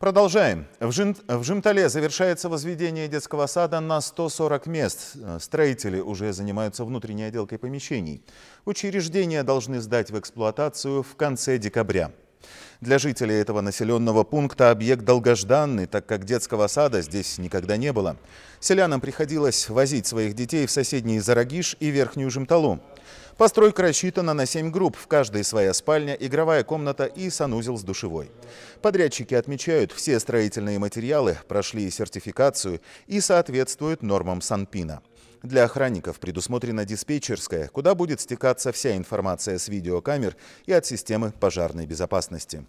Продолжаем. В, Жин, в Жимтале завершается возведение детского сада на 140 мест. Э, строители уже занимаются внутренней отделкой помещений. Учреждения должны сдать в эксплуатацию в конце декабря. Для жителей этого населенного пункта объект долгожданный, так как детского сада здесь никогда не было. Селянам приходилось возить своих детей в соседний Зарагиш и Верхнюю Жемталу. Постройка рассчитана на 7 групп, в каждой своя спальня, игровая комната и санузел с душевой. Подрядчики отмечают, все строительные материалы прошли сертификацию и соответствуют нормам Санпина. Для охранников предусмотрена диспетчерская, куда будет стекаться вся информация с видеокамер и от системы пожарной безопасности.